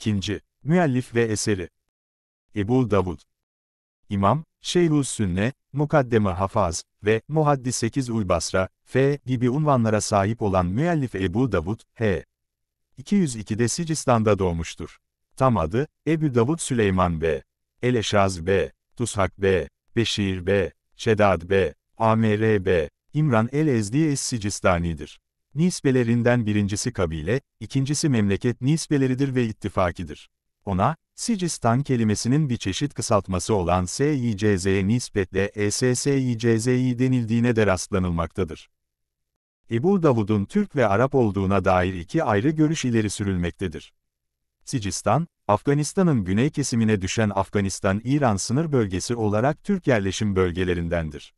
2. Müellif ve eseri Ebu Davud İmam, Şeyhül Sünne, Mukaddeme Hafaz ve Muhaddi 8 Ulbasra, F gibi unvanlara sahip olan müellif Ebu Davud, H. 202'de Sicistan'da doğmuştur. Tam adı, Ebu Davud Süleyman B. Eleşaz B. Tushak B. Beşir B. Şedad B. Amr B. İmran el-Ezdi Es-Sicistani'dir nisbelerinden birincisi kabile, ikincisi memleket nisbeleridir ve ittifakidir. Ona, Sicistan kelimesinin bir çeşit kısaltması olan SİCZ'ye nispetle ESSİCZİ denildiğine de rastlanılmaktadır. Ebu Davud'un Türk ve Arap olduğuna dair iki ayrı görüş ileri sürülmektedir. Sicistan, Afganistan'ın güney kesimine düşen Afganistan-İran sınır bölgesi olarak Türk yerleşim bölgelerindendir.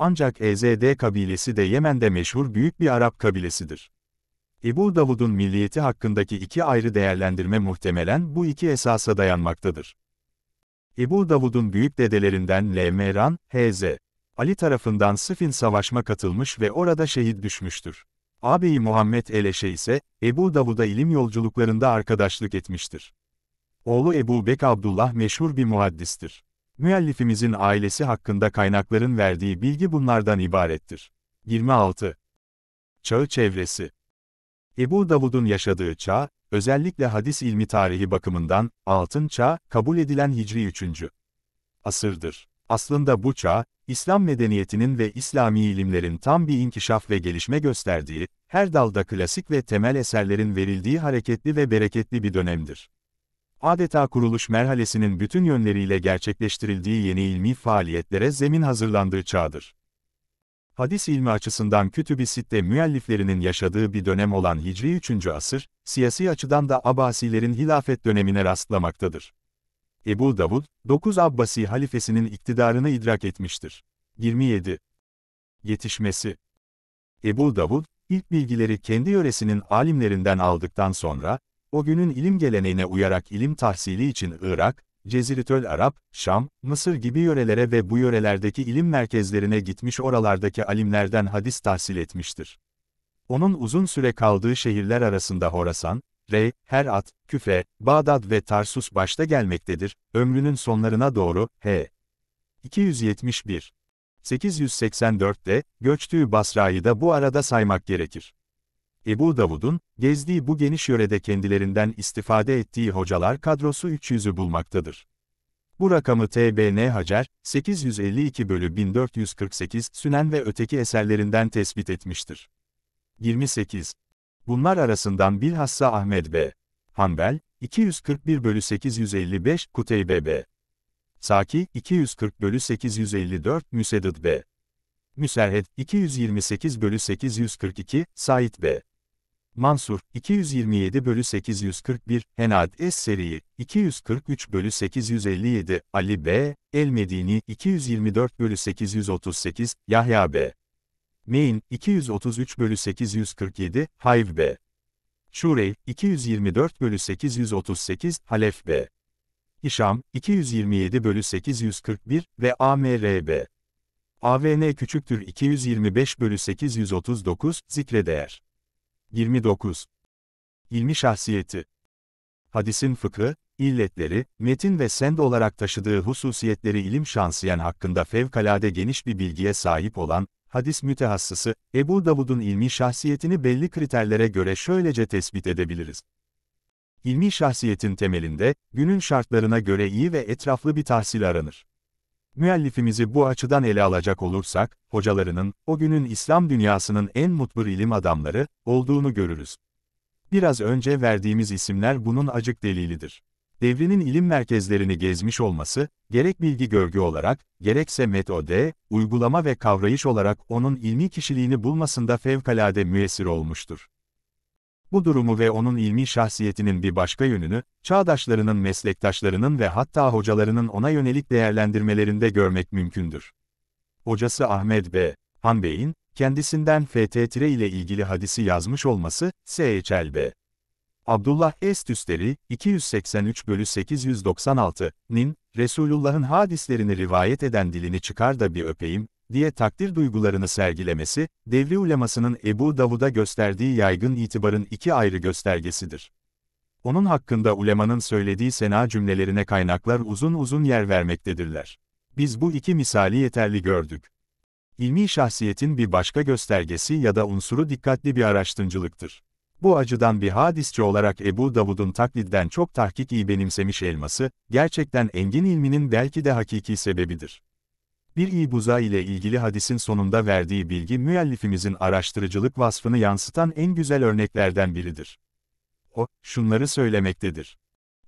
Ancak EZD kabilesi de Yemen'de meşhur büyük bir Arap kabilesidir. Ebu Davud'un milliyeti hakkındaki iki ayrı değerlendirme muhtemelen bu iki esasa dayanmaktadır. Ebu Davud'un büyük dedelerinden Lemeran, H.Z. Ali tarafından Sıfin Savaşma katılmış ve orada şehit düşmüştür. Ağabeyi Muhammed Eleşe ise, Ebu Davud'a ilim yolculuklarında arkadaşlık etmiştir. Oğlu Ebu Bek Abdullah meşhur bir muhaddistir. Müellifimizin ailesi hakkında kaynakların verdiği bilgi bunlardan ibarettir. 26. Çağı çevresi Ebu Davud'un yaşadığı çağ, özellikle hadis ilmi tarihi bakımından, altın çağ, kabul edilen Hicri 3. asırdır. Aslında bu çağ, İslam medeniyetinin ve İslami ilimlerin tam bir inkişaf ve gelişme gösterdiği, her dalda klasik ve temel eserlerin verildiği hareketli ve bereketli bir dönemdir adeta kuruluş merhalesinin bütün yönleriyle gerçekleştirildiği yeni ilmi faaliyetlere zemin hazırlandığı çağdır. Hadis ilmi açısından kütüb-i sitte müelliflerinin yaşadığı bir dönem olan Hicri 3. asır, siyasi açıdan da Abbasilerin hilafet dönemine rastlamaktadır. Ebu Davud, 9 Abbasi halifesinin iktidarını idrak etmiştir. 27. Yetişmesi Ebu Davud, ilk bilgileri kendi yöresinin alimlerinden aldıktan sonra, o günün ilim geleneğine uyarak ilim tahsili için Irak, Ceziritül Arap, Şam, Mısır gibi yörelere ve bu yörelerdeki ilim merkezlerine gitmiş oralardaki alimlerden hadis tahsil etmiştir. Onun uzun süre kaldığı şehirler arasında Horasan, Rey, Herat, Küfe, Bağdat ve Tarsus başta gelmektedir, ömrünün sonlarına doğru, H. 271. 884'te, göçtüğü Basra'yı da bu arada saymak gerekir. Ebu Davud'un, gezdiği bu geniş yörede kendilerinden istifade ettiği hocalar kadrosu 300'ü bulmaktadır. Bu rakamı TBN Hacer, 852 bölü 1448 Sünen ve öteki eserlerinden tespit etmiştir. 28. Bunlar arasından bilhassa Ahmet B. Hanbel, 241 bölü 855 Kuteybe B. Saki, 240 bölü 854 Müsedid B. Müserhet 228 bölü 842, Said B. Mansur 227 bölü 841, Henad Es-Seri 243 bölü 857, Ali B. El-Medini 224 bölü 838, Yahya B. Meyn 233 bölü 847, Hayv B. Şurey 224 bölü 838, Halef B. İşam 227 bölü 841 ve AMRB. AVN küçüktür 225 bölü 839, zikre değer. 29. İlmi şahsiyeti. Hadisin fıkhı, illetleri, metin ve send olarak taşıdığı hususiyetleri ilim şansiyen hakkında fevkalade geniş bir bilgiye sahip olan, hadis mütehassısı, Ebu Davud'un ilmi şahsiyetini belli kriterlere göre şöylece tespit edebiliriz. İlmi şahsiyetin temelinde, günün şartlarına göre iyi ve etraflı bir tahsil aranır. Müellifimizi bu açıdan ele alacak olursak, hocalarının, o günün İslam dünyasının en mutbur ilim adamları, olduğunu görürüz. Biraz önce verdiğimiz isimler bunun acık delilidir. Devrinin ilim merkezlerini gezmiş olması, gerek bilgi görgü olarak, gerekse metode, uygulama ve kavrayış olarak onun ilmi kişiliğini bulmasında fevkalade müessir olmuştur bu durumu ve onun ilmi şahsiyetinin bir başka yönünü, çağdaşlarının meslektaşlarının ve hatta hocalarının ona yönelik değerlendirmelerinde görmek mümkündür. Hocası Ahmet B. Hanbey'in, kendisinden FT Tire ile ilgili hadisi yazmış olması, S.H.L.B. Abdullah Estüsteri, 283 bölü 896, nin, Resulullah'ın hadislerini rivayet eden dilini çıkar da bir öpeyim, diye takdir duygularını sergilemesi, devri ulemasının Ebu Davud'a gösterdiği yaygın itibarın iki ayrı göstergesidir. Onun hakkında ulemanın söylediği sena cümlelerine kaynaklar uzun uzun yer vermektedirler. Biz bu iki misali yeterli gördük. İlmi şahsiyetin bir başka göstergesi ya da unsuru dikkatli bir araştırıcılıktır. Bu acıdan bir hadisçi olarak Ebu Davud'un taklidden çok tahkik iyi benimsemiş elması, gerçekten engin ilminin belki de hakiki sebebidir bir buza ile ilgili hadisin sonunda verdiği bilgi müellifimizin araştırıcılık vasfını yansıtan en güzel örneklerden biridir. O, şunları söylemektedir.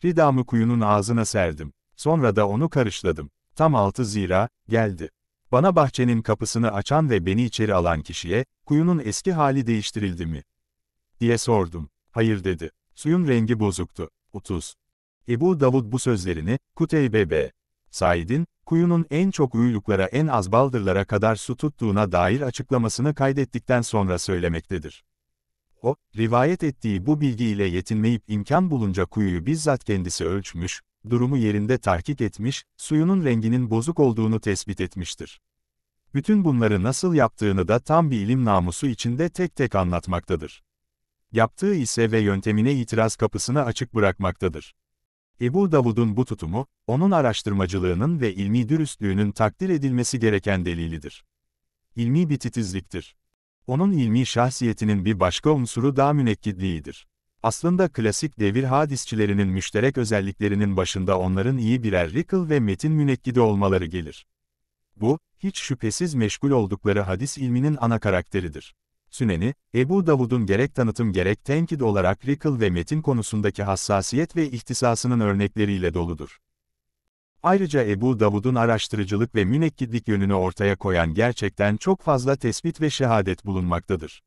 Ridamı kuyunun ağzına serdim. Sonra da onu karışladım. Tam altı zira, geldi. Bana bahçenin kapısını açan ve beni içeri alan kişiye, kuyunun eski hali değiştirildi mi? diye sordum. Hayır dedi. Suyun rengi bozuktu. 30. Ebu Davud bu sözlerini, Kuteybe B. Said'in, kuyunun en çok uyluklara en az baldırlara kadar su tuttuğuna dair açıklamasını kaydettikten sonra söylemektedir. O, rivayet ettiği bu bilgiyle yetinmeyip imkan bulunca kuyuyu bizzat kendisi ölçmüş, durumu yerinde tahkik etmiş, suyunun renginin bozuk olduğunu tespit etmiştir. Bütün bunları nasıl yaptığını da tam bir ilim namusu içinde tek tek anlatmaktadır. Yaptığı ise ve yöntemine itiraz kapısını açık bırakmaktadır. Ebu Davud'un bu tutumu, onun araştırmacılığının ve ilmi dürüstlüğünün takdir edilmesi gereken delilidir. İlmi bir titizliktir. Onun ilmi şahsiyetinin bir başka unsuru daha münekkidliğidir. Aslında klasik devir hadisçilerinin müşterek özelliklerinin başında onların iyi birer rikıl ve metin münekkidi olmaları gelir. Bu, hiç şüphesiz meşgul oldukları hadis ilminin ana karakteridir. Süneni, Ebu Davud'un gerek tanıtım gerek tenkit olarak rikıl ve metin konusundaki hassasiyet ve ihtisasının örnekleriyle doludur. Ayrıca Ebu Davud'un araştırıcılık ve münekkidlik yönünü ortaya koyan gerçekten çok fazla tespit ve şehadet bulunmaktadır.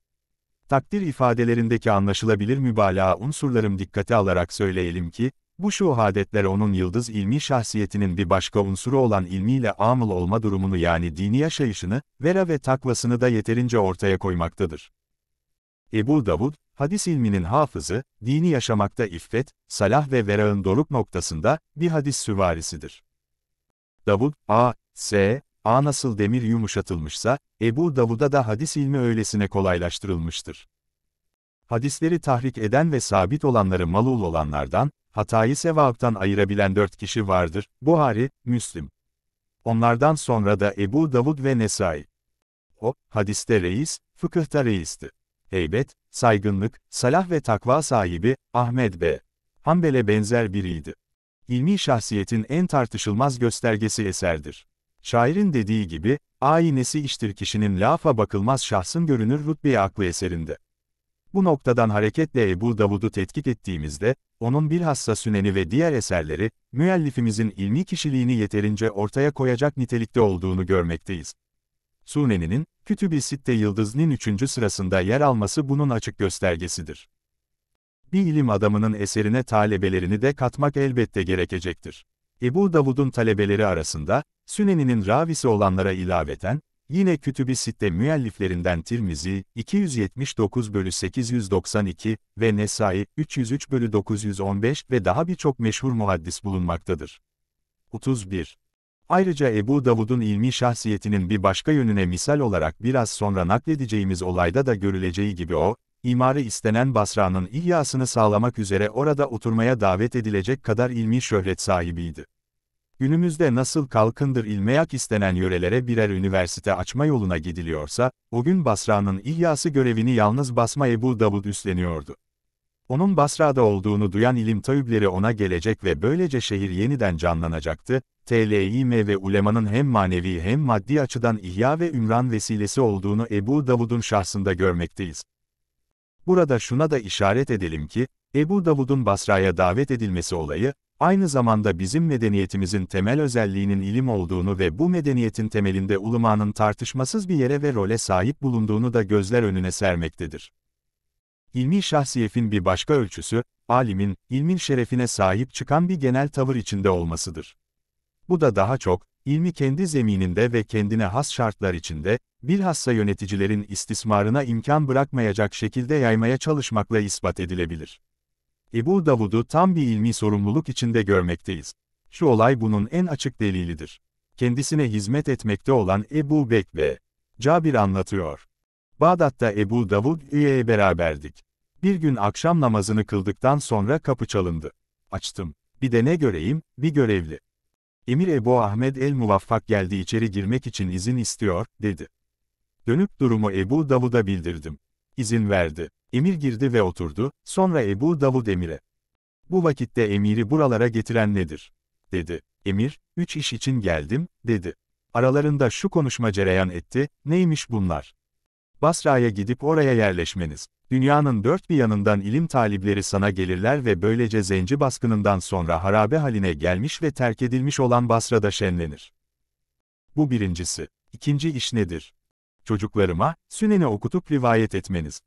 Takdir ifadelerindeki anlaşılabilir mübalağa unsurlarım dikkate alarak söyleyelim ki, bu şuhadetler onun yıldız ilmi şahsiyetinin bir başka unsuru olan ilmiyle amıl olma durumunu yani dini yaşayışını, vera ve takvasını da yeterince ortaya koymaktadır. Ebu Davud, hadis ilminin hafızı, dini yaşamakta iffet, salah ve verağın doruk noktasında bir hadis süvarisidir. Davud, A, S, A nasıl demir yumuşatılmışsa, Ebu Davud'a da hadis ilmi öylesine kolaylaştırılmıştır. Hadisleri tahrik eden ve sabit olanları malul olanlardan, hatayı sevaktan ayırabilen dört kişi vardır, Buhari, Müslim. Onlardan sonra da Ebu Davud ve Nesai. O, hadiste reis, fıkıhta reisti. Heybet, saygınlık, salah ve takva sahibi, Ahmed B. Hanbel'e benzer biriydi. İlmi şahsiyetin en tartışılmaz göstergesi eserdir. Şairin dediği gibi, aynesi iştir kişinin lafa bakılmaz şahsın görünür rütbeye aklı eserinde. Bu noktadan hareketle Ebu Davud'u tetkik ettiğimizde, onun bilhassa süneni ve diğer eserleri, müellifimizin ilmi kişiliğini yeterince ortaya koyacak nitelikte olduğunu görmekteyiz. Suneninin, Kütüb-i Sitte Yıldız'ın 3. sırasında yer alması bunun açık göstergesidir. Bir ilim adamının eserine talebelerini de katmak elbette gerekecektir. Ebu Davud'un talebeleri arasında, Süneninin ravisi olanlara ilaveten, Yine kütüb-i sitte müelliflerinden Tirmizi, 279 bölü 892 ve Nesai, 303 bölü 915 ve daha birçok meşhur muhaddis bulunmaktadır. 31. Ayrıca Ebu Davud'un ilmi şahsiyetinin bir başka yönüne misal olarak biraz sonra nakledeceğimiz olayda da görüleceği gibi o, imarı istenen Basra'nın ihyasını sağlamak üzere orada oturmaya davet edilecek kadar ilmi şöhret sahibiydi. Günümüzde nasıl kalkındır ilmeyak istenen yörelere birer üniversite açma yoluna gidiliyorsa, o gün Basra'nın İhyası görevini yalnız Basma Ebu Davud üstleniyordu. Onun Basra'da olduğunu duyan ilim tayübleri ona gelecek ve böylece şehir yeniden canlanacaktı, TLİM ve ulemanın hem manevi hem maddi açıdan ihya ve ümran vesilesi olduğunu Ebu Davud'un şahsında görmekteyiz. Burada şuna da işaret edelim ki, Ebu Davud'un Basra'ya davet edilmesi olayı, aynı zamanda bizim medeniyetimizin temel özelliğinin ilim olduğunu ve bu medeniyetin temelinde ulumanın tartışmasız bir yere ve role sahip bulunduğunu da gözler önüne sermektedir. İlmi şahsiyefin bir başka ölçüsü, alimin, ilmin şerefine sahip çıkan bir genel tavır içinde olmasıdır. Bu da daha çok, ilmi kendi zemininde ve kendine has şartlar içinde, bilhassa yöneticilerin istismarına imkan bırakmayacak şekilde yaymaya çalışmakla ispat edilebilir. Ebu Davud'u tam bir ilmi sorumluluk içinde görmekteyiz. Şu olay bunun en açık delilidir. Kendisine hizmet etmekte olan Ebu Bek ve Cabir anlatıyor. Bağdat'ta Ebu Davud üye beraberdik. Bir gün akşam namazını kıldıktan sonra kapı çalındı. Açtım. Bir de ne göreyim, bir görevli. Emir Ebu Ahmed el-Muvaffak geldi içeri girmek için izin istiyor, dedi. Dönüp durumu Ebu Davud'a bildirdim izin verdi. Emir girdi ve oturdu, sonra Ebu Davud emire. Bu vakitte emiri buralara getiren nedir? dedi. Emir, üç iş için geldim, dedi. Aralarında şu konuşma cereyan etti, neymiş bunlar? Basra'ya gidip oraya yerleşmeniz. Dünyanın dört bir yanından ilim talipleri sana gelirler ve böylece zenci baskınından sonra harabe haline gelmiş ve terk edilmiş olan Basra'da şenlenir. Bu birincisi. İkinci iş nedir? çocuklarıma, Sünen'i okutup rivayet etmeniz.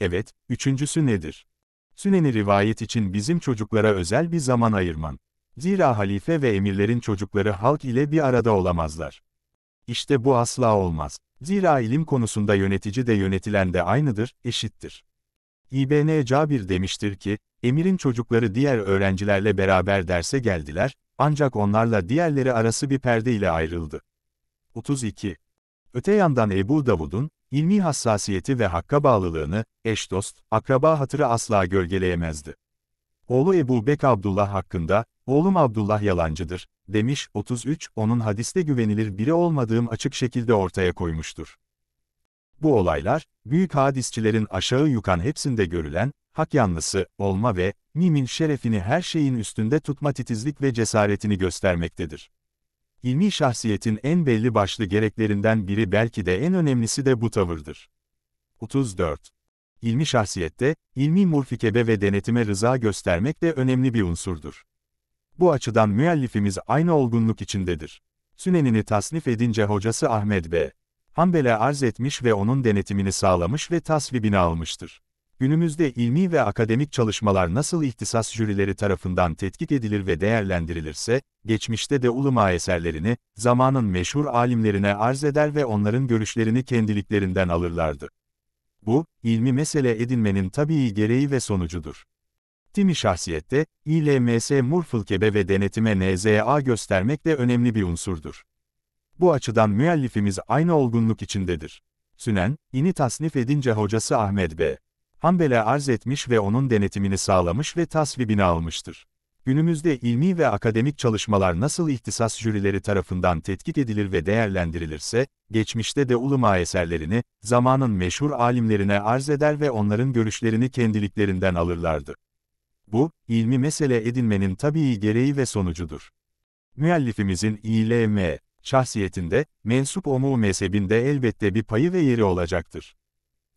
Evet, üçüncüsü nedir? Sünen'i rivayet için bizim çocuklara özel bir zaman ayırman. Zira halife ve emirlerin çocukları halk ile bir arada olamazlar. İşte bu asla olmaz. Zira ilim konusunda yönetici de yönetilen de aynıdır, eşittir. İbn Cabir demiştir ki, emirin çocukları diğer öğrencilerle beraber derse geldiler, ancak onlarla diğerleri arası bir perde ile ayrıldı. 32. Öte yandan Ebu Davud'un, ilmi hassasiyeti ve hakka bağlılığını, eş dost, akraba hatırı asla gölgeleyemezdi. Oğlu Ebu Bek Abdullah hakkında, oğlum Abdullah yalancıdır, demiş 33, onun hadiste güvenilir biri olmadığım açık şekilde ortaya koymuştur. Bu olaylar, büyük hadisçilerin aşağı yukan hepsinde görülen, hak yanlısı, olma ve, mimin şerefini her şeyin üstünde tutma titizlik ve cesaretini göstermektedir. İlmi şahsiyetin en belli başlı gereklerinden biri belki de en önemlisi de bu tavırdır. 34. İlmi şahsiyette, ilmi murfikebe ve denetime rıza göstermek de önemli bir unsurdur. Bu açıdan müellifimiz aynı olgunluk içindedir. Sünenini tasnif edince hocası Ahmet B. Hanbel'e arz etmiş ve onun denetimini sağlamış ve tasvibini almıştır. Günümüzde ilmi ve akademik çalışmalar nasıl ihtisas jürileri tarafından tetkik edilir ve değerlendirilirse, geçmişte de uluma eserlerini, zamanın meşhur alimlerine arz eder ve onların görüşlerini kendiliklerinden alırlardı. Bu, ilmi mesele edinmenin tabii gereği ve sonucudur. Timi şahsiyette, İLMS Murfılkebe ve denetime NZA göstermek de önemli bir unsurdur. Bu açıdan müellifimiz aynı olgunluk içindedir. Sünen, ini tasnif edince hocası Ahmet B. Hanbel'e arz etmiş ve onun denetimini sağlamış ve tasvibini almıştır. Günümüzde ilmi ve akademik çalışmalar nasıl ihtisas jürileri tarafından tetkik edilir ve değerlendirilirse, geçmişte de uluma eserlerini, zamanın meşhur alimlerine arz eder ve onların görüşlerini kendiliklerinden alırlardı. Bu, ilmi mesele edinmenin tabii gereği ve sonucudur. Müellifimizin İLM, şahsiyetinde, mensup omu mezhebinde elbette bir payı ve yeri olacaktır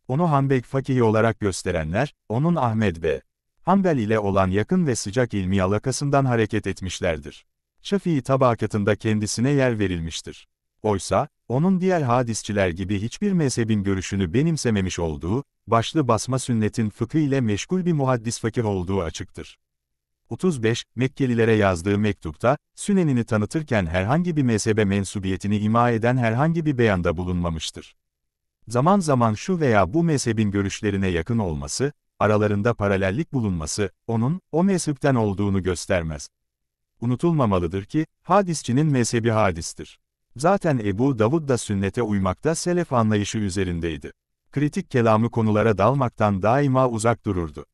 onu Hanbek Fakihi olarak gösterenler, onun Ahmed ve Hanbel ile olan yakın ve sıcak ilmi alakasından hareket etmişlerdir. Şafii tabakatında kendisine yer verilmiştir. Oysa, onun diğer hadisçiler gibi hiçbir mezhebin görüşünü benimsememiş olduğu, başlı basma sünnetin fıkı ile meşgul bir muhaddis fakir olduğu açıktır. 35, Mekkelilere yazdığı mektupta, Sünenini tanıtırken herhangi bir mezhebe mensubiyetini ima eden herhangi bir beyanda bulunmamıştır zaman zaman şu veya bu mezhebin görüşlerine yakın olması, aralarında paralellik bulunması, onun, o mezhepten olduğunu göstermez. Unutulmamalıdır ki, hadisçinin mezhebi hadistir. Zaten Ebu Davud da sünnete uymakta selef anlayışı üzerindeydi. Kritik kelamı konulara dalmaktan daima uzak dururdu.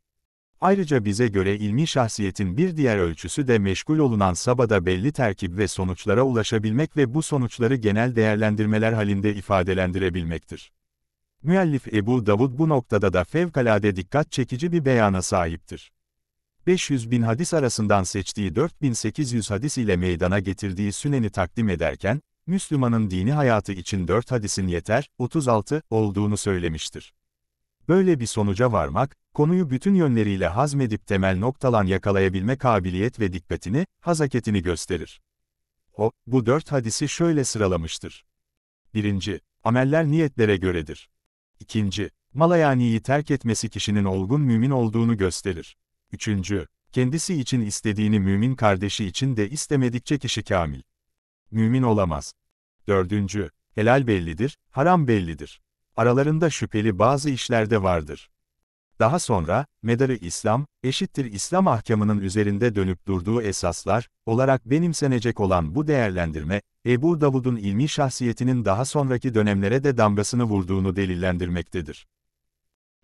Ayrıca bize göre ilmi şahsiyetin bir diğer ölçüsü de meşgul olunan sabada belli terkip ve sonuçlara ulaşabilmek ve bu sonuçları genel değerlendirmeler halinde ifadelendirebilmektir. Müellif Ebu Davud bu noktada da fevkalade dikkat çekici bir beyana sahiptir. 500 bin hadis arasından seçtiği 4800 hadis ile meydana getirdiği süneni takdim ederken, Müslümanın dini hayatı için 4 hadisin yeter, 36, olduğunu söylemiştir. Böyle bir sonuca varmak, konuyu bütün yönleriyle hazmedip temel noktalan yakalayabilme kabiliyet ve dikkatini, hazaketini gösterir. O, bu dört hadisi şöyle sıralamıştır. 1. Ameller niyetlere göredir. İkinci, Malayani'yi terk etmesi kişinin olgun mümin olduğunu gösterir. Üçüncü, kendisi için istediğini mümin kardeşi için de istemedikçe kişi kamil. Mümin olamaz. Dördüncü, helal bellidir, haram bellidir. Aralarında şüpheli bazı işler de vardır. Daha sonra, medarı İslam, eşittir İslam ahkamının üzerinde dönüp durduğu esaslar, olarak benimsenecek olan bu değerlendirme, Ebu Davud'un ilmi şahsiyetinin daha sonraki dönemlere de damgasını vurduğunu delillendirmektedir.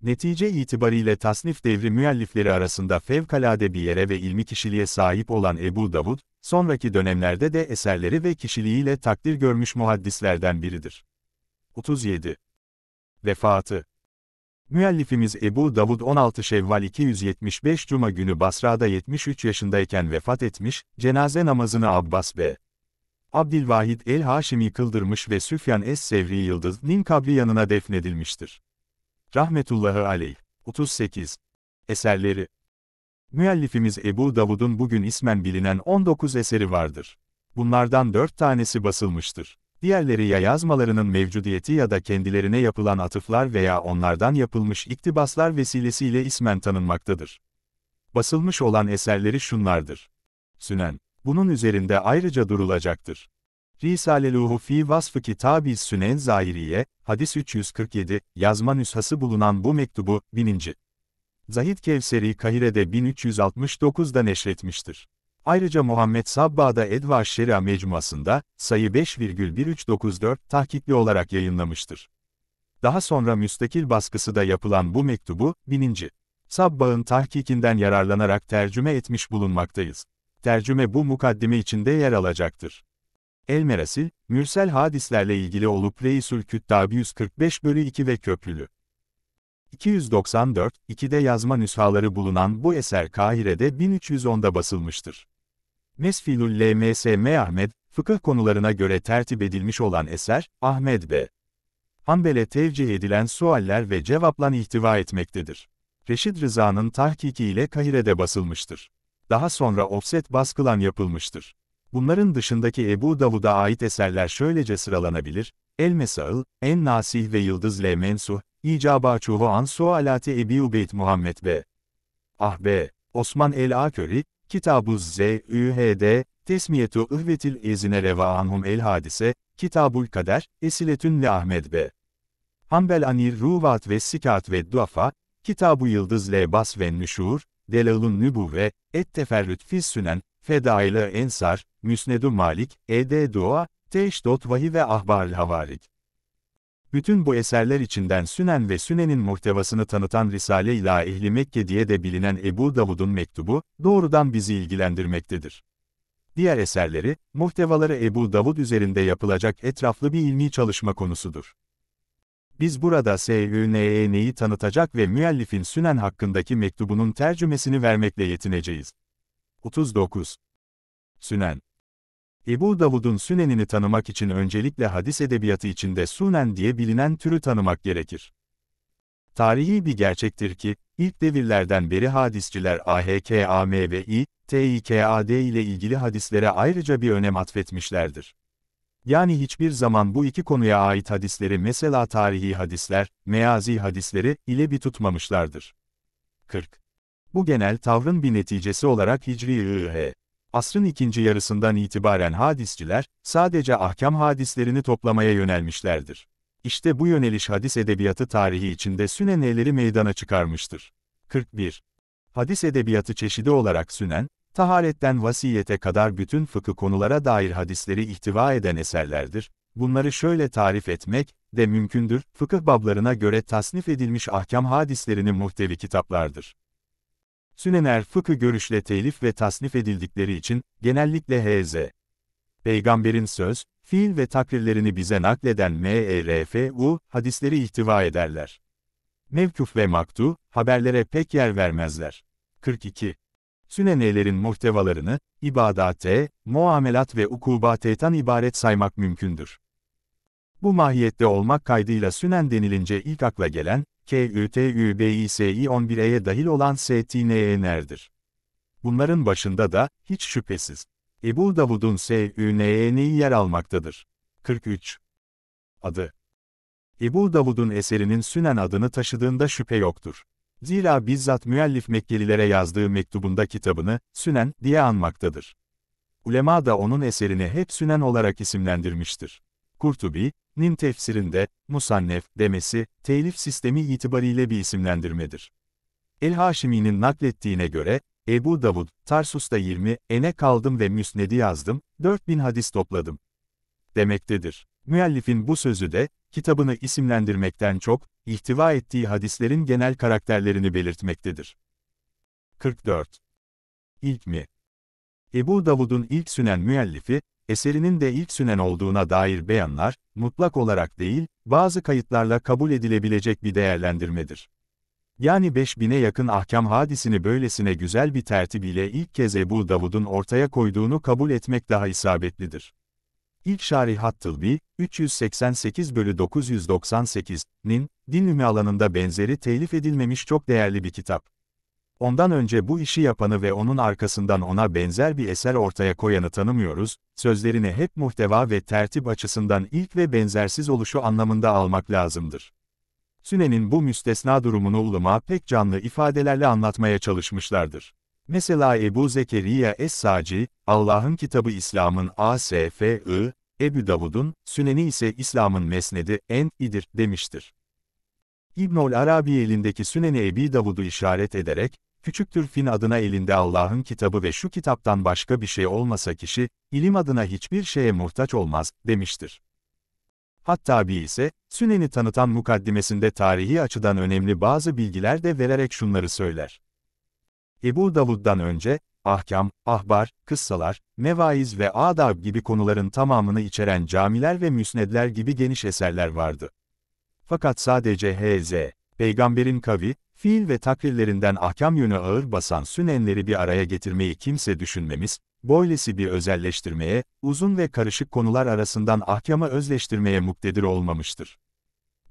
Netice itibariyle tasnif devri müellifleri arasında fevkalade bir yere ve ilmi kişiliğe sahip olan Ebu Davud, sonraki dönemlerde de eserleri ve kişiliğiyle takdir görmüş muhaddislerden biridir. 37. Vefatı Müellifimiz Ebu Davud 16 Şevval 275 Cuma günü Basra'da 73 yaşındayken vefat etmiş, cenaze namazını Abbas ve Abdülvahid el-Haşimi kıldırmış ve Süfyan es-Sevri Yıldız Nin kabri yanına defnedilmiştir. Rahmetullahi aleyh. 38. Eserleri Müellifimiz Ebu Davud'un bugün ismen bilinen 19 eseri vardır. Bunlardan 4 tanesi basılmıştır diğerleri ya yazmalarının mevcudiyeti ya da kendilerine yapılan atıflar veya onlardan yapılmış iktibaslar vesilesiyle ismen tanınmaktadır. Basılmış olan eserleri şunlardır. Sünen. Bunun üzerinde ayrıca durulacaktır. Risale-i fi vasfı kitab Sünen Zahiriye, hadis 347, yazma nüshası bulunan bu mektubu, 1. Zahid Kevseri Kahire'de 1369'da neşretmiştir. Ayrıca Muhammed Sabba'da Edvar Şeria mecmuasında, sayı 5,1394 tahkikli olarak yayınlamıştır. Daha sonra müstakil baskısı da yapılan bu mektubu, 1000. Sabbah'ın tahkikinden yararlanarak tercüme etmiş bulunmaktayız. Tercüme bu mukaddime içinde yer alacaktır. El-Merasil, mürsel hadislerle ilgili olup Reisül Küttab 145 bölü 2 ve köprülü. 294, 2'de yazma nüshaları bulunan bu eser Kahire'de 1310'da basılmıştır. Nesfilül LMSM Ahmed, fıkıh konularına göre tertip edilmiş olan eser, Ahmed B. Hanbel'e tevcih edilen sualler ve cevaplan ihtiva etmektedir. Reşid Rıza'nın tahkiki ile Kahire'de basılmıştır. Daha sonra offset baskılan yapılmıştır. Bunların dışındaki Ebu Davud'a ait eserler şöylece sıralanabilir, El Mesail, En Nasih ve Yıldız Le Mensuh, İcaba Çuhu An Sualati Ebi Ubeyd Muhammed B. Ah B. Osman El Aköri. Kitabuz Zühd, Tesmiyetu Ihvetil Ezine Reva Anhum El Hadise, Kitabul Kader, Esiletün Le Ahmed B. Hanbel Anir Ruvat ve Sikat ve Duafa, Kitabu Yıldız Le Bas ve Nüşur, Delalun Nübüvve, Et Teferrüt Fil Sünen, Fedaile Ensar, Müsnedu Malik, Ed Dua, Teşdot Vahi ve Ahbar Havarik. Bütün bu eserler içinden Sünen ve Sünen'in muhtevasını tanıtan Risale i ila Ehli Mekke diye de bilinen Ebu Davud'un mektubu, doğrudan bizi ilgilendirmektedir. Diğer eserleri, muhtevaları Ebu Davud üzerinde yapılacak etraflı bir ilmi çalışma konusudur. Biz burada SÜNE'yi tanıtacak ve müellifin Sünen hakkındaki mektubunun tercümesini vermekle yetineceğiz. 39. Sünen Ebu Davud'un Sünen'ini tanımak için öncelikle hadis edebiyatı içinde Sunen diye bilinen türü tanımak gerekir. Tarihi bir gerçektir ki, ilk devirlerden beri hadisçiler AHKAM ve İ, ile ilgili hadislere ayrıca bir önem atfetmişlerdir. Yani hiçbir zaman bu iki konuya ait hadisleri mesela tarihi hadisler, meazi hadisleri ile bir tutmamışlardır. 40. Bu genel tavrın bir neticesi olarak Hicri-i Asrın ikinci yarısından itibaren hadisçiler, sadece ahkam hadislerini toplamaya yönelmişlerdir. İşte bu yöneliş hadis edebiyatı tarihi içinde süneneyleri meydana çıkarmıştır. 41. Hadis edebiyatı çeşidi olarak sünen, taharetten vasiyete kadar bütün fıkıh konulara dair hadisleri ihtiva eden eserlerdir. Bunları şöyle tarif etmek de mümkündür, fıkıh bablarına göre tasnif edilmiş ahkam hadislerini muhtevi kitaplardır. Sünener fıkı görüşle telif ve tasnif edildikleri için, genellikle H.Z. Peygamberin söz, fiil ve takrirlerini bize nakleden M.E.R.F.U. hadisleri ihtiva ederler. Mevkuf ve maktu, haberlere pek yer vermezler. 42. Sünenelerin muhtevalarını, ibadate, muamelat ve ukubatetan ibaret saymak mümkündür. Bu mahiyette olmak kaydıyla sünen denilince ilk akla gelen, KÜTÜBİSİ 11E'ye dahil olan STNEN'erdir. Bunların başında da, hiç şüphesiz, Ebu Davud'un SÜNEN'i yer almaktadır. 43. Adı Ebu Davud'un eserinin Sünen adını taşıdığında şüphe yoktur. Zira bizzat müellif Mekkelilere yazdığı mektubunda kitabını, Sünen, diye anmaktadır. Ulema da onun eserini hep Sünen olarak isimlendirmiştir. Kurtubi, nin tefsirinde, musannef demesi, telif sistemi itibariyle bir isimlendirmedir. El-Haşimi'nin naklettiğine göre, Ebu Davud, Tarsus'ta 20, ene kaldım ve müsnedi yazdım, 4000 hadis topladım. Demektedir. Müellifin bu sözü de, kitabını isimlendirmekten çok, ihtiva ettiği hadislerin genel karakterlerini belirtmektedir. 44. İlk mi? Ebu Davud'un ilk sünen müellifi, eserinin de ilk sünen olduğuna dair beyanlar, mutlak olarak değil, bazı kayıtlarla kabul edilebilecek bir değerlendirmedir. Yani 5000'e yakın ahkam hadisini böylesine güzel bir tertibiyle ilk kez Ebu Davud'un ortaya koyduğunu kabul etmek daha isabetlidir. İlk Şarih Hattılbi, 388 bölü 998'nin, din ilmi alanında benzeri telif edilmemiş çok değerli bir kitap. Ondan önce bu işi yapanı ve onun arkasından ona benzer bir eser ortaya koyanı tanımıyoruz, sözlerini hep muhteva ve tertip açısından ilk ve benzersiz oluşu anlamında almak lazımdır. Süne'nin bu müstesna durumunu ulema pek canlı ifadelerle anlatmaya çalışmışlardır. Mesela Ebu Zekeriya Es-Saci, Allah'ın kitabı İslam'ın ASFI, Ebu Davud'un, Süneni ise İslam'ın mesnedi, en, idir, demiştir. İbnol Arabi elindeki Süneni Ebi Davud'u işaret ederek, Küçüktür fin adına elinde Allah'ın kitabı ve şu kitaptan başka bir şey olmasa kişi, ilim adına hiçbir şeye muhtaç olmaz, demiştir. Hattabi ise, Sünen'i tanıtan mukaddimesinde tarihi açıdan önemli bazı bilgiler de vererek şunları söyler. Ebu Davud'dan önce, ahkam, ahbar, kıssalar, mevaiz ve adab gibi konuların tamamını içeren camiler ve müsnedler gibi geniş eserler vardı. Fakat sadece H.Z. Peygamberin kavi, Fiil ve takrirlerinden ahkam yönü ağır basan sünenleri bir araya getirmeyi kimse düşünmemiz, böylesi bir özelleştirmeye, uzun ve karışık konular arasından ahkama özleştirmeye muktedir olmamıştır.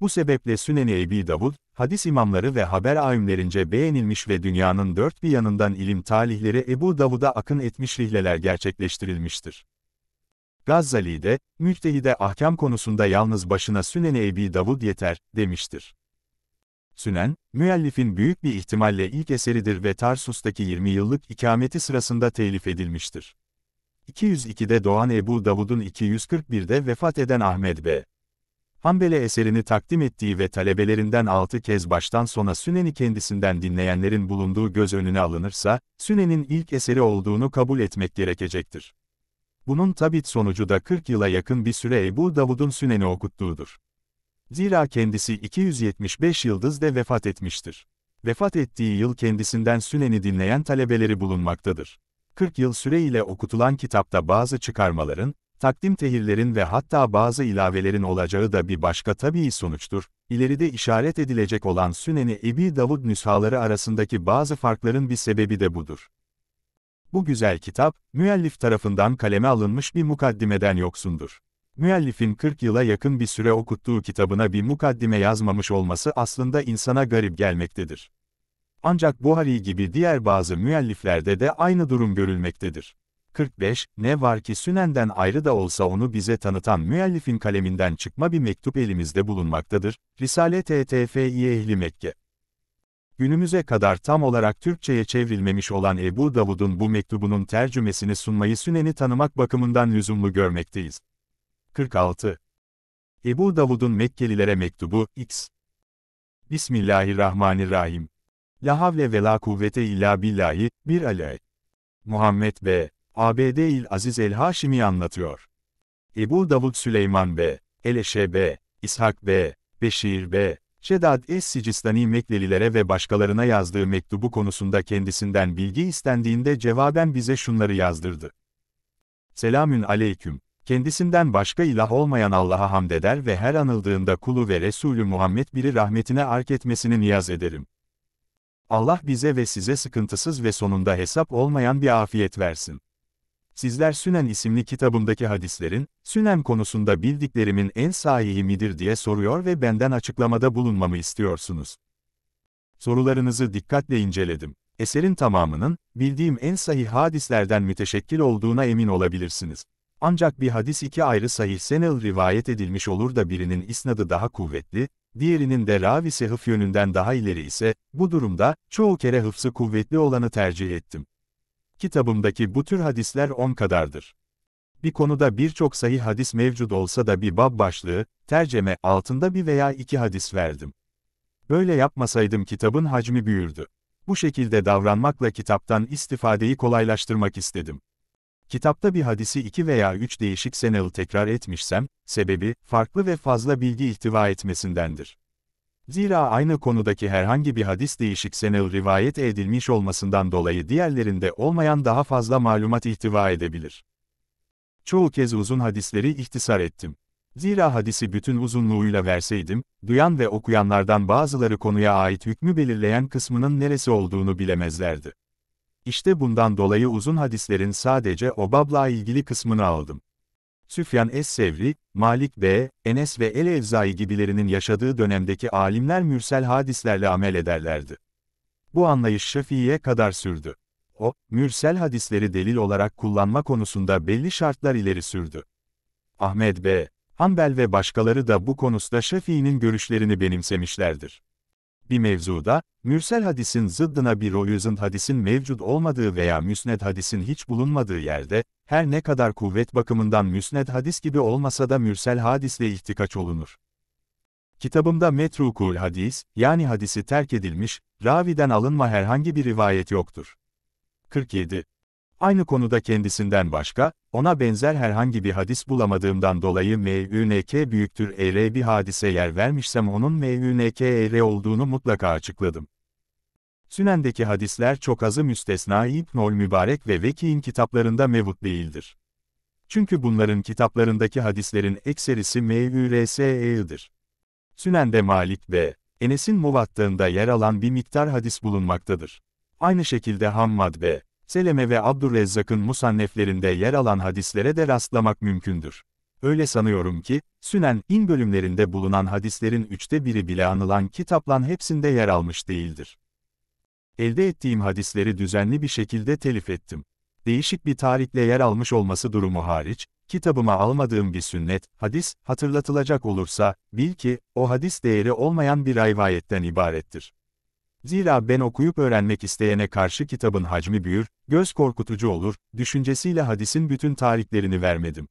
Bu sebeple Sünen-i Ebi Davud, hadis imamları ve haber alimlerince beğenilmiş ve dünyanın dört bir yanından ilim talihleri Ebu Davud'a akın etmiş rihleler gerçekleştirilmiştir. Gazali de, müjtehide ahkam konusunda yalnız başına Sünen-i Ebi Davud yeter, demiştir. Sünen, müellifin büyük bir ihtimalle ilk eseridir ve Tarsus'taki 20 yıllık ikameti sırasında telif edilmiştir. 202'de doğan Ebu Davud'un 241'de vefat eden Ahmet B. Hanbele eserini takdim ettiği ve talebelerinden 6 kez baştan sona Sünen'i kendisinden dinleyenlerin bulunduğu göz önüne alınırsa, Sünen'in ilk eseri olduğunu kabul etmek gerekecektir. Bunun tabit sonucu da 40 yıla yakın bir süre Ebu Davud'un Sünen'i okuttuğudur. Zira kendisi 275 yıldızda vefat etmiştir. Vefat ettiği yıl kendisinden Sünen'i dinleyen talebeleri bulunmaktadır. 40 yıl süreyle okutulan kitapta bazı çıkarmaların, takdim tehirlerin ve hatta bazı ilavelerin olacağı da bir başka tabii sonuçtur. İleride işaret edilecek olan Süneni Ebi Davud nüshaları arasındaki bazı farkların bir sebebi de budur. Bu güzel kitap, müellif tarafından kaleme alınmış bir mukaddimeden yoksundur. Müellifin 40 yıla yakın bir süre okuttuğu kitabına bir mukaddime yazmamış olması aslında insana garip gelmektedir. Ancak Buhari gibi diğer bazı müelliflerde de aynı durum görülmektedir. 45, ne var ki Sünen'den ayrı da olsa onu bize tanıtan müellifin kaleminden çıkma bir mektup elimizde bulunmaktadır, Risale TTFİ Ehli Mekke. Günümüze kadar tam olarak Türkçe'ye çevrilmemiş olan Ebu Davud'un bu mektubunun tercümesini sunmayı Sünen'i tanımak bakımından lüzumlu görmekteyiz. 46. Ebu Davud'un Mekkelilere mektubu, X. Bismillahirrahmanirrahim. La havle ve la kuvvete illa billahi, bir alay. Muhammed B. ABD İl Aziz El Haşimi anlatıyor. Ebu Davud Süleyman B. Eleşe B. İshak B. Beşir B. Şedad Es-Sicistani Mekkelilere ve başkalarına yazdığı mektubu konusunda kendisinden bilgi istendiğinde cevaben bize şunları yazdırdı. Selamün aleyküm. Kendisinden başka ilah olmayan Allah'a hamd eder ve her anıldığında kulu ve Resulü Muhammed biri rahmetine ark etmesini niyaz ederim. Allah bize ve size sıkıntısız ve sonunda hesap olmayan bir afiyet versin. Sizler Sünen isimli kitabımdaki hadislerin, Sünen konusunda bildiklerimin en sahihi midir diye soruyor ve benden açıklamada bulunmamı istiyorsunuz. Sorularınızı dikkatle inceledim. Eserin tamamının, bildiğim en sahih hadislerden müteşekkil olduğuna emin olabilirsiniz. Ancak bir hadis iki ayrı sahih senel rivayet edilmiş olur da birinin isnadı daha kuvvetli, diğerinin de ravisi hıf yönünden daha ileri ise, bu durumda, çoğu kere hıfzı kuvvetli olanı tercih ettim. Kitabımdaki bu tür hadisler on kadardır. Bir konuda birçok sahih hadis mevcut olsa da bir bab başlığı, terceme altında bir veya iki hadis verdim. Böyle yapmasaydım kitabın hacmi büyürdü. Bu şekilde davranmakla kitaptan istifadeyi kolaylaştırmak istedim. Kitapta bir hadisi iki veya üç değişik seneıl tekrar etmişsem, sebebi, farklı ve fazla bilgi ihtiva etmesindendir. Zira aynı konudaki herhangi bir hadis değişik senel rivayet edilmiş olmasından dolayı diğerlerinde olmayan daha fazla malumat ihtiva edebilir. Çoğu kez uzun hadisleri ihtisar ettim. Zira hadisi bütün uzunluğuyla verseydim, duyan ve okuyanlardan bazıları konuya ait hükmü belirleyen kısmının neresi olduğunu bilemezlerdi. İşte bundan dolayı uzun hadislerin sadece Obab'la ilgili kısmını aldım. Süfyan Es-Sevri, Malik B, Enes ve El-Evzai gibilerinin yaşadığı dönemdeki alimler mürsel hadislerle amel ederlerdi. Bu anlayış Şafii'ye kadar sürdü. O, mürsel hadisleri delil olarak kullanma konusunda belli şartlar ileri sürdü. Ahmet B. Hanbel ve başkaları da bu konuda Şafii'nin görüşlerini benimsemişlerdir bir mevzuda, mürsel hadisin zıddına bir royüzün hadisin mevcut olmadığı veya müsned hadisin hiç bulunmadığı yerde, her ne kadar kuvvet bakımından müsned hadis gibi olmasa da mürsel hadisle ihtikaç olunur. Kitabımda metrukul hadis, yani hadisi terk edilmiş, raviden alınma herhangi bir rivayet yoktur. 47. Aynı konuda kendisinden başka, ona benzer herhangi bir hadis bulamadığımdan dolayı MÜNK büyüktür ER bir hadise yer vermişsem onun MÜNK ER olduğunu mutlaka açıkladım. Sünendeki hadisler çok azı müstesna İbnol Mübarek ve Veki'in kitaplarında mevut değildir. Çünkü bunların kitaplarındaki hadislerin ekserisi MÜRSE'dir. Sünende Malik ve Enes'in muvattığında yer alan bir miktar hadis bulunmaktadır. Aynı şekilde Hammad ve Seleme ve Abdurrezzak'ın musanneflerinde yer alan hadislere de rastlamak mümkündür. Öyle sanıyorum ki, Sünen, in bölümlerinde bulunan hadislerin üçte biri bile anılan kitaplan hepsinde yer almış değildir. Elde ettiğim hadisleri düzenli bir şekilde telif ettim. Değişik bir tarihle yer almış olması durumu hariç, kitabıma almadığım bir sünnet, hadis, hatırlatılacak olursa, bil ki, o hadis değeri olmayan bir rivayetten ibarettir. Zira ben okuyup öğrenmek isteyene karşı kitabın hacmi büyür, göz korkutucu olur, düşüncesiyle hadisin bütün tarihlerini vermedim.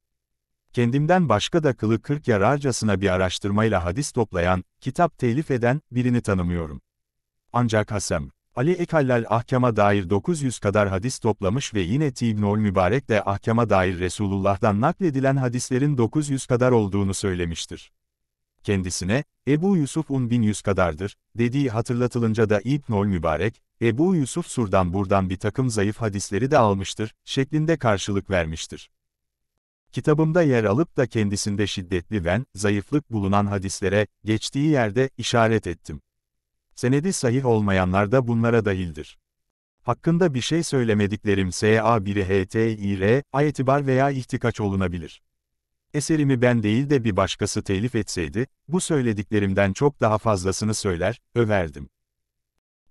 Kendimden başka da kılı kırk yararcasına bir araştırmayla hadis toplayan, kitap telif eden, birini tanımıyorum. Ancak Hasem, Ali Ekallal ahkama dair 900 kadar hadis toplamış ve yine Tibnol Mübarek de ahkama dair Resulullah'dan nakledilen hadislerin 900 kadar olduğunu söylemiştir kendisine, Ebu Yusuf'un bin yüz kadardır, dediği hatırlatılınca da İbnol Mübarek, Ebu Yusuf surdan buradan bir takım zayıf hadisleri de almıştır, şeklinde karşılık vermiştir. Kitabımda yer alıp da kendisinde şiddetli ven, zayıflık bulunan hadislere, geçtiği yerde, işaret ettim. Senedi sahih olmayanlar da bunlara dahildir. Hakkında bir şey söylemediklerim SA1 HTIR, itibar veya ihtikaç olunabilir eserimi ben değil de bir başkası telif etseydi, bu söylediklerimden çok daha fazlasını söyler, överdim.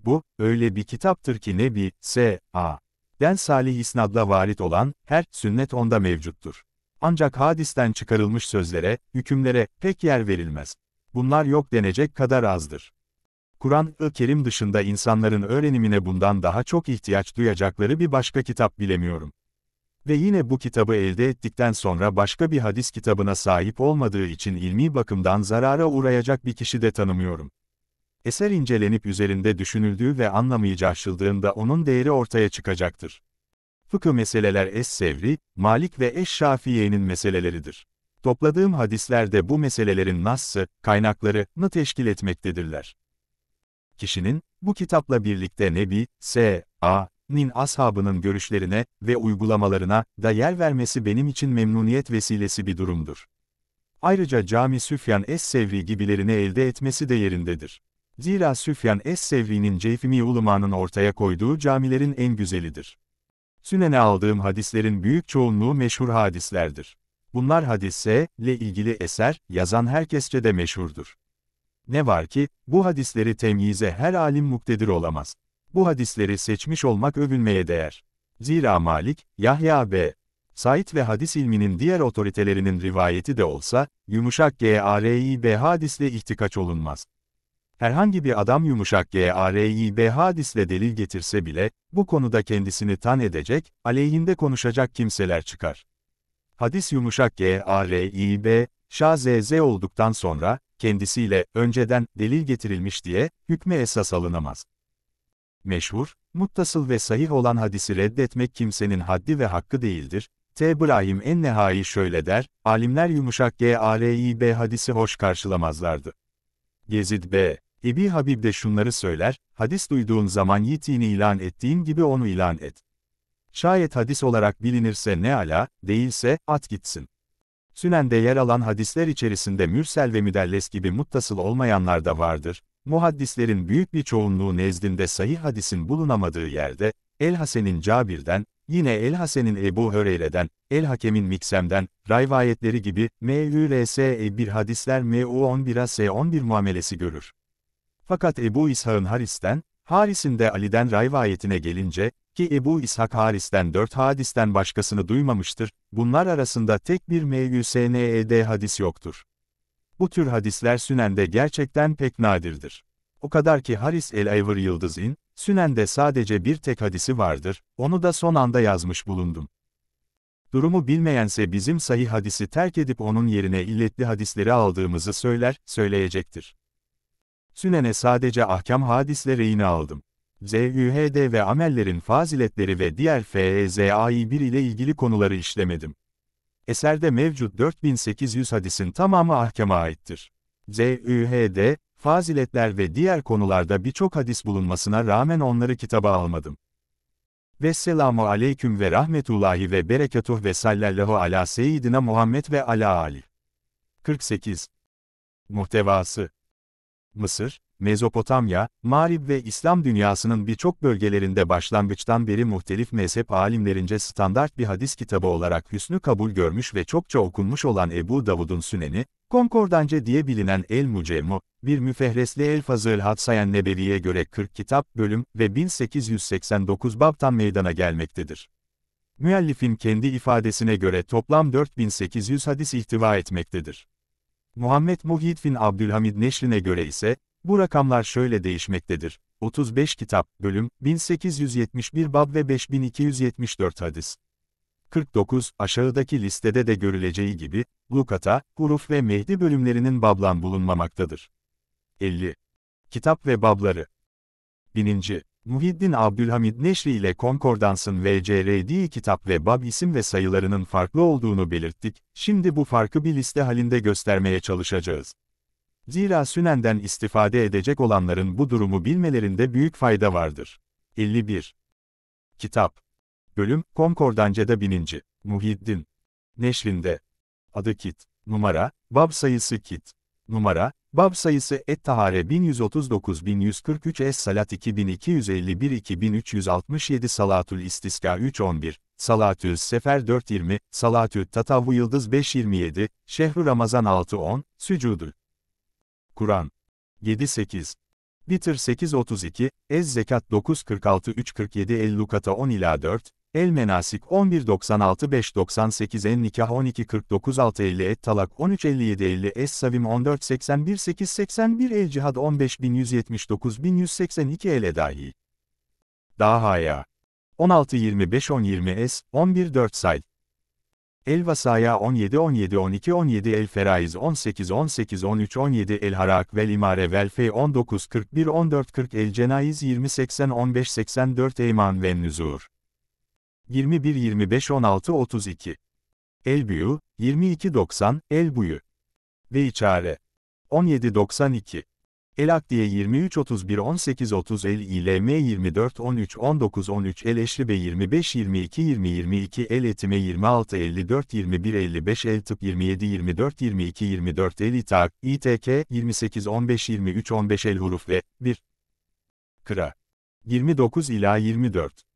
Bu, öyle bir kitaptır ki ne bir Nebi, a den Salih isnadla varit olan, her sünnet onda mevcuttur. Ancak hadisten çıkarılmış sözlere, hükümlere pek yer verilmez. Bunlar yok denecek kadar azdır. Kur'an-ı Kerim dışında insanların öğrenimine bundan daha çok ihtiyaç duyacakları bir başka kitap bilemiyorum. Ve yine bu kitabı elde ettikten sonra başka bir hadis kitabına sahip olmadığı için ilmi bakımdan zarara uğrayacak bir kişi de tanımıyorum. Eser incelenip üzerinde düşünüldüğü ve anlamayacağı aşıldığında onun değeri ortaya çıkacaktır. Fıkıh meseleler Es-Sevri, Malik ve es şafiyenin meseleleridir. Topladığım hadisler de bu meselelerin nasıl, kaynaklarını teşkil etmektedirler. Kişinin, bu kitapla birlikte Nebi, S. A nin ashabının görüşlerine ve uygulamalarına da yer vermesi benim için memnuniyet vesilesi bir durumdur. Ayrıca Cami Süfyan Es-Sevri gibilerini elde etmesi de yerindedir. Zira Süfyan Es-Sevri'nin Ceyfimi Uluma'nın ortaya koyduğu camilerin en güzelidir. Sünene aldığım hadislerin büyük çoğunluğu meşhur hadislerdir. Bunlar hadisse ile ilgili eser, yazan herkesçe de meşhurdur. Ne var ki, bu hadisleri temyize her alim muktedir olamaz. Bu hadisleri seçmiş olmak övünmeye değer. Zira Malik, Yahya B. Said ve hadis ilminin diğer otoritelerinin rivayeti de olsa, yumuşak G.A.R.İ.B. hadisle ihtikaç olunmaz. Herhangi bir adam yumuşak G.A.R.İ.B. hadisle delil getirse bile, bu konuda kendisini tan edecek, aleyhinde konuşacak kimseler çıkar. Hadis yumuşak G.A.R.İ.B. Şa.Z.Z. olduktan sonra, kendisiyle, önceden, delil getirilmiş diye, hükme esas alınamaz. Meşhur, muttasıl ve sahih olan hadisi reddetmek kimsenin haddi ve hakkı değildir. T. en nehai şöyle der, alimler yumuşak G.A.R.İ.B. hadisi hoş karşılamazlardı. Gezid B. Ebi Habib de şunları söyler, hadis duyduğun zaman yitini ilan ettiğin gibi onu ilan et. Şayet hadis olarak bilinirse ne ala, değilse at gitsin. Sünende yer alan hadisler içerisinde mürsel ve müdelles gibi muttasıl olmayanlar da vardır. Muhaddislerin büyük bir çoğunluğu nezdinde sahih hadisin bulunamadığı yerde, El-Hasen'in Cabir'den, yine El-Hasen'in Ebu Höreyre'den, El-Hakem'in Miksem'den, rivayetleri gibi mürse bir hadisler MU11'a 11 muamelesi görür. Fakat Ebu İshak'ın Haris'ten, Haris'in de Ali'den rivayetine gelince, ki Ebu İshak Haris'ten dört hadisten başkasını duymamıştır, bunlar arasında tek bir MÜSNED hadis yoktur. Bu tür hadisler Sünen'de gerçekten pek nadirdir. O kadar ki Haris el-Ayvır Yıldız'in, Sünen'de sadece bir tek hadisi vardır, onu da son anda yazmış bulundum. Durumu bilmeyense bizim sahih hadisi terk edip onun yerine illetli hadisleri aldığımızı söyler, söyleyecektir. Sünen'e sadece ahkam hadisleri aldım. ZÜHD ve amellerin faziletleri ve diğer FEZAİ 1 ile ilgili konuları işlemedim. Eserde mevcut 4800 hadisin tamamı ahkama aittir. ZÜHD, faziletler ve diğer konularda birçok hadis bulunmasına rağmen onları kitaba almadım. Vesselamu aleyküm ve rahmetullahi ve berekatuh ve sallallahu ala seyyidina Muhammed ve ala Ali. 48. Muhtevası Mısır, Mezopotamya, Mağrib ve İslam dünyasının birçok bölgelerinde başlangıçtan beri muhtelif mezhep alimlerince standart bir hadis kitabı olarak hüsnü kabul görmüş ve çokça okunmuş olan Ebu Davud'un Süneni, Konkordance diye bilinen El Mucemu, bir müfehresli El Fazıl Hadsayan Nebevi'ye göre 40 kitap bölüm ve 1889 baptan meydana gelmektedir. Müellifin kendi ifadesine göre toplam 4800 hadis ihtiva etmektedir. Muhammed Muhyiddin Abdülhamid Neşrin'e göre ise, bu rakamlar şöyle değişmektedir. 35 kitap, bölüm, 1871 bab ve 5274 hadis. 49, aşağıdaki listede de görüleceği gibi, Lukata, Huruf ve Mehdi bölümlerinin bablan bulunmamaktadır. 50. Kitap ve Babları 1. Muhiddin Abdülhamid Neşri ile Konkordans'ın VCRD kitap ve bab isim ve sayılarının farklı olduğunu belirttik, şimdi bu farkı bir liste halinde göstermeye çalışacağız. Zira sünenden istifade edecek olanların bu durumu bilmelerinde büyük fayda vardır. 51. Kitap Bölüm, Konkordanca'da bininci. Muhiddin. Neşrinde. Adı Kit. Numara, Bab sayısı Kit. Numara, Bab sayısı Et-Tahare 1139-1143 Es-Salat 2251-2367 Salatül İstiska 311, Salatül Sefer 420, Salatül tatavu Yıldız 527, Şehru Ramazan 610, Sücudül. Kur'an. 7-8. Bitir 8-32, Ez Zekat 9-46 3-47 El Lukata 10 ila 4, El Menasik 11-96-5-98 En Nikah 12-49-6-50 Et Talak 13-57-50 Es Savim 14-81-8-81 El Cihad 15-179-1182 El Edahi. Dahaya. 16-25-10-20 Es 11-4 Said. El Vasaya 17 17 12 17 El Feraiz 18 18 13 17 El Harak Vel İmare Vel fe 19 41 14 40 El Cenayiz 20 80 15 84 Eyman ve Nüzur 21 25 16 32 El Büyü 22 90 El Büyü ve İçare 17 92 El Akdiye 23 31 18 30 El İLM 24 13 19 13 El Eşribe 25 22 20 22 El Etime 26 54 21 55 El Tıp 27 24 22 24 El İtak İTK 28 15 23 15 El Huruf ve 1 Kıra 29 ila 24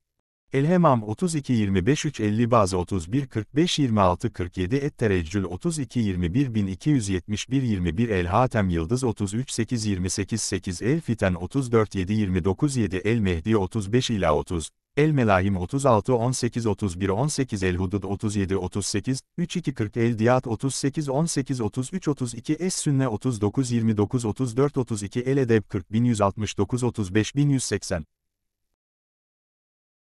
Elhemam 32 25 3 50 bazı 31 45 26 47 et tereccül 32 21 1271 21 el hatem yıldız 33 8 28 8 el fiten 34 7 29 7 el mehdi 35 ila 30 El Melahim 36 18 31 18 El Hudud 37 38 32 40 El Diyat 38 18 33 32 Es Sünne 39 29 34 32 El Edeb 40 1169 35 1180